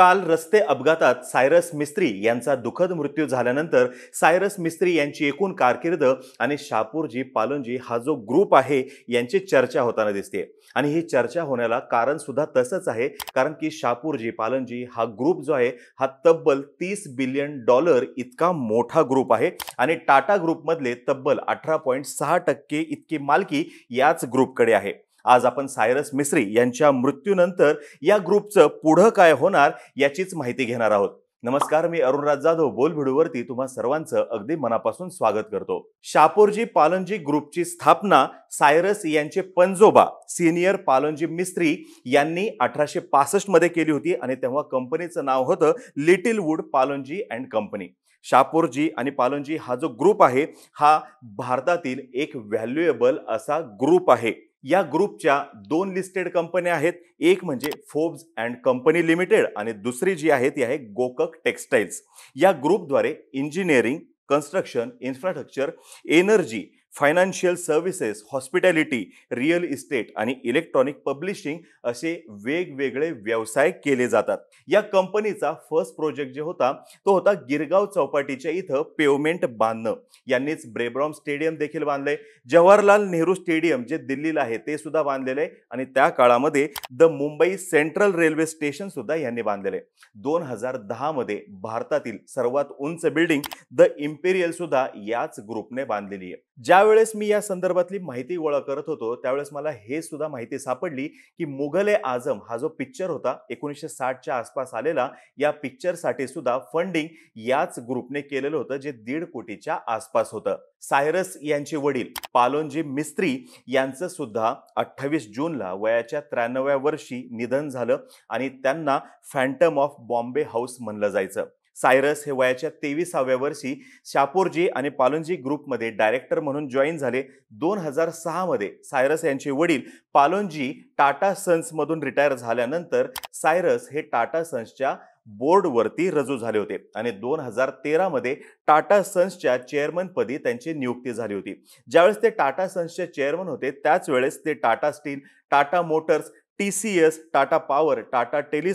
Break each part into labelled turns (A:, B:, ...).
A: काल रस्ते अपघातात सायरस मिस्त्री यांचा दुःखद मृत्यू झाल्यानंतर सायरस मिस्त्री यांची एकूण कारकीर्द आणि शापूरजी पालनजी हा जो ग्रुप आहे यांची चर्चा होताना दिसते आणि ही चर्चा होण्याला कारण सुद्धा तसंच आहे कारण की शापूरजी पालनजी हा ग्रुप जो आहे हा तब्बल तीस बिलियन डॉलर इतका मोठा ग्रुप आहे आणि टाटा ग्रुपमधले तब्बल अठरा पॉईंट सहा टक्के इतकी मालकी याच ग्रुपकडे आहे आज आपण सायरस मिस्त्री यांच्या मृत्यूनंतर या ग्रुपचं पुढं काय होणार याचीच माहिती घेणार आहोत नमस्कार मी अरुणराज जाधव बोलभिडूवरती तुम्हा सर्वांचं अगदी मनापासून स्वागत करतो शापोरजी पालनजी ग्रुपची स्थापना सायरस यांचे पंजोबा सिनियर पालनजी मिस्त्री यांनी अठराशे पासष्ट मध्ये केली होती आणि तेव्हा कंपनीचं नाव होतं little wood Pallonji and company Shapoorji आणि पालनजी हा जो ग्रुप आहे हा भारतातील एक व्हॅल्युएबल असा ग्रुप आहे या ग्रुपच्या दोन लिस्टेड कंपन्या आहेत एक म्हणजे फोब्स अँड कंपनी लिमिटेड आणि दुसरी जी आहे ती आहे गोकक टेक्स्टाईल्स या ग्रुपद्वारे engineering construction infrastructure energy financial services hospitality real estate आणि इलेक्ट्रॉनिक पब्लिशिंग असे वेगवेगळे व्यवसाय केले जातात या कंपनीचा फर्स्ट प्रोजेक्ट जे होता तो होता गिरगाव चौपाटीच्या इथं पेवमेंट बांधणं यांनीच ब्रेब्रॉम स्टेडियम देखील बांधलंय जवाहरलाल नेहरू स्टेडियम जे दिल्लीला आहे ते सुद्धा बांधलेलं आहे आणि त्या काळामध्ये the Mumbai central railway station सुद्धा यांनी बांधलेलं आहे दोन हजार दहामध्ये भारतातील सर्वात उंच बिल्डिंग द इम्पेरियल सुद्धा याच ग्रुपने बांधलेली आहे ज्या ज्यावेळेस मी या संदर्भातली माहिती गोळा करत होतो त्यावेळेस मला हे सुद्धा माहिती सापडली की मुघले आजम हा जो पिक्चर होता एकोणीसशे साठच्या आसपास आलेला या पिक्चरसाठी सुद्धा फंडिंग याच ग्रुपने केलेलं होतं जे दीड कोटीच्या आसपास होतं सायरस यांचे वडील पालोनजी मिस्त्री यांचं सुद्धा अठ्ठावीस जूनला वयाच्या त्र्याण्णव्या वर्षी निधन झालं आणि त्यांना फॅन्टम ऑफ बॉम्बे हाऊस म्हणलं जायचं सायरस हे वयाच्या तेविसाव्या वर्षी शापोरजी आणि पालोनजी ग्रुपमध्ये डायरेक्टर म्हणून जॉईन झाले दोन हजार सहामध्ये सायरस यांचे वडील पालोनजी टाटा सन्समधून रिटायर झाल्यानंतर सायरस हे टाटा सन्सच्या बोर्डवरती रजू झाले होते आणि दोन हजार तेरामध्ये टाटा सन्सच्या चेअरमनपदी त्यांची नियुक्ती झाली होती ज्यावेळेस ते टाटा सन्सचे चेअरमन होते त्याच वेळेस ते Tata steel Tata motors T C S Tata power Tata tele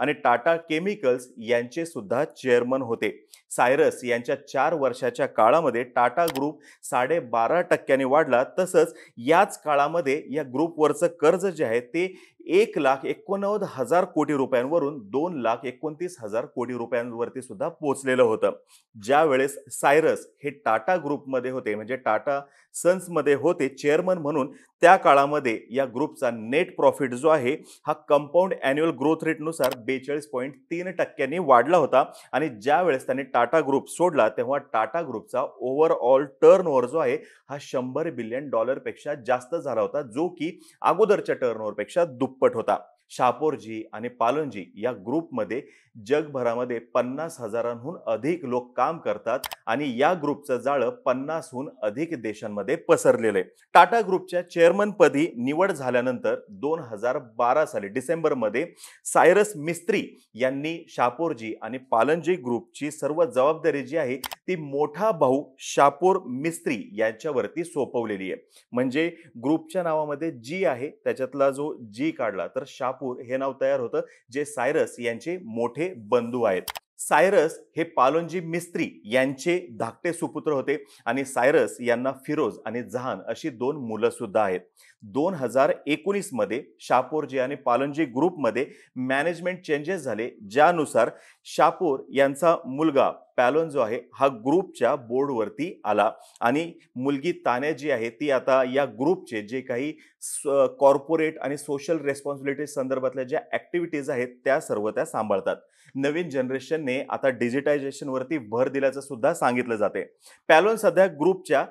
A: आणि टाटा केमिकल्स यांचे सुद्धा चेअरमन होते सायरस यांच्या चार वर्षाच्या काळामध्ये टाटा ग्रुप साडेबारा टक्क्यांनी वाढला तसंच याच काळामध्ये या ग्रुपवरचं कर्ज जे आहे ते एक लाख एकोणनव्वद हजार कोटी रुपयांवरून दोन लाख एकोणतीस हजार कोटी रुपयांवरती सुद्धा पोचलेलं होतं ज्यावेळेस सायरस हे टाटा ग्रुपमध्ये होते म्हणजे टाटा सन्समध्ये होते चेअरमन म्हणून त्या काळामध्ये या ग्रुपचा नेट प्रॉफिट जो आहे हा कंपाऊंड अॅन्युअल ग्रोथ रेटनुसार बेचाळीस पॉईंट तीन टक्क्यांनी वाढला होता आणि ज्या वेळेस त्यांनी टाटा ग्रुप सोडला तेव्हा टाटा ग्रुपचा ओव्हरऑल टर्न जो आहे हा शंभर बिलियन डॉलरपेक्षा जास्त झाला होता जो की अगोदरच्या टर्न ओव्हरपेक्षा दुप्पट दुप्पट होता शापोरजी आणि पालनजी या ग्रुपमध्ये जगभरामध्ये पन्नास हजारांहून अधिक लोक काम करतात आणि या ग्रुपचं जाळं पन्नासहून अधिक देशांमध्ये पसरलेलं आहे टाटा ग्रुपच्या चेअरमनपदी निवड झाल्यानंतर दोन हजार बारा साली डिसेंबरमध्ये सायरस मिस्त्री यांनी शापोरजी आणि पालनजी ग्रुपची सर्व जबाबदारी जी आहे ती मोठा भाऊ शापोर मिस्त्री यांच्यावरती सोपवलेली आहे म्हणजे ग्रुपच्या नावामध्ये जी आहे त्याच्यातला जो जी काढला तर शाप ठाकूर हे नाव तयार होतं जे सायरस यांचे मोठे बंधू आहेत सायरस हे पालोनजी मिस्त्री यांचे धाकटे सुपुत्र होते आणि सायरस यांना फिरोज आणि जहान अशी दोन मुलं सुद्धा आहेत दोन हजार एकोणीसमध्ये शापूरजी आणि पालोंजी ग्रुपमध्ये मॅनेजमेंट चेंजेस झाले ज्यानुसार शापूर यांचा मुलगा पॅलोन जो आहे हा ग्रुपच्या बोर्डवरती आला आणि मुलगी तान्या जी आहे ती आता या ग्रुपचे जे काही कॉर्पोरेट आणि सोशल रेस्पॉन्सिबिलिटी संदर्भातल्या ज्या ॲक्टिव्हिटीज आहेत त्या सर्व त्या सांभाळतात नवीन जनरेशनने आता डिजिटायझेशनवरती भर दिल्याचं सुद्धा सांगितलं जाते पॅलोन सध्या ग्रुपच्या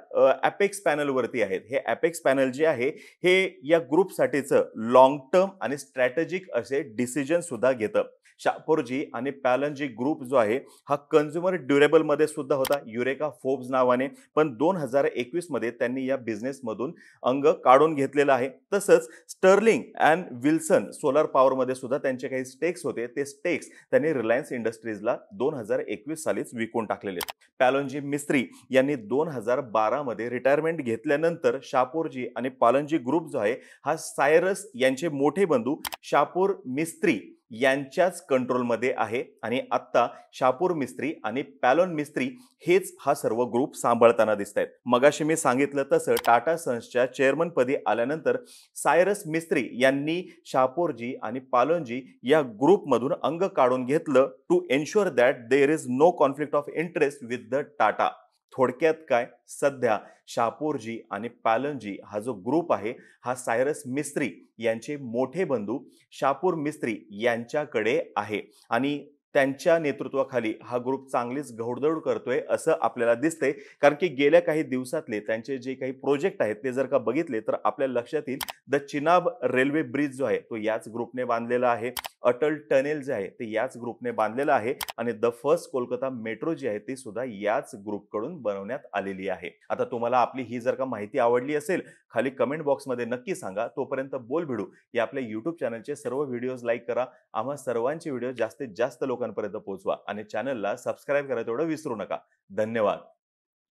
A: ॲपेक्स पॅनलवरती आहेत हे ॲपेक्स पॅनल जे आहे हे या ग्रुपसाठीचं लॉंग टर्म आणि स्ट्रॅटेजिक असे डिसिजन सुद्धा घेतं शापोरजी आणि पॅलनजी ग्रुप जो आहे हा कन्झ्युमर ड्युरेबलमध्ये सुद्धा होता युरेका फोब्स नावाने पण दोन हजार एकवीसमध्ये त्यांनी या बिझनेसमधून अंग काढून घेतलेलं आहे तसंच स्टर्लिंग अँड विल्सन सोलर पॉवरमध्ये सुद्धा त्यांचे काही स्टेक्स होते ते स्टेक्स त्यांनी रिलायन्स इंडस्ट्रीजला दोन हजार एकवीस सालीच विकून टाकलेले पॅलोनजी मिस्त्री यांनी दोन हजार बारामध्ये रिटायरमेंट घेतल्यानंतर शापूरजी आणि पालनजी ग्रुप जो आहे हा सायरस यांचे मोठे बंधू शापूर मिस्त्री यांच्याच कंट्रोलमध्ये आहे आणि आत्ता शापूर मिस्त्री आणि पॅलोन मिस्त्री हेच हा सर्व ग्रुप सांभाळताना दिसत आहेत मगाशी मी सांगितलं तसं टाटा सन्सच्या चेअरमनपदी आल्यानंतर सायरस मिस्त्री यांनी शापूरजी आणि पालोनजी या ग्रुपमधून अंग काढून घेतलं to ensure that there is no conflict of interest with the Tata थोडक्यात काय सध्या शापूरजी आणि पालनजी हा जो ग्रुप आहे हा सायरस मिस्त्री यांचे मोठे बंधू शापूर मिस्त्री यांच्याकडे आहे आणि त्यांच्या नेतृत्वाखाली हा ग्रुप चांगलीच घोडदौड करतोय असं आपल्याला दिसतंय कारण की गेल्या काही दिवसातले त्यांचे जे काही प्रोजेक्ट आहेत ते जर का बघितले तर आपल्या लक्षात येईल द चिनाब रेल्वे ब्रिज जो आहे तो याच ग्रुपने बांधलेला आहे अटल टनेल जे आहे ते याच ग्रुपने बांधलेलं आहे आणि द फर्स्ट कोलकाता मेट्रो जी आहे ती सुद्धा याच ग्रुपकडून बनवण्यात आलेली आहे आता तुम्हाला आपली ही जर का माहिती आवडली असेल खाली कमेंट बॉक्समध्ये नक्की सांगा तोपर्यंत बोल भिडू या आपल्या युट्यूब चॅनलचे सर्व व्हिडिओज लाईक करा आम्हा सर्वांचे व्हिडिओ जास्तीत जास्त लोकांपर्यंत पोहोचवा आणि चॅनलला सबस्क्राईब करायला एवढं विसरू नका धन्यवाद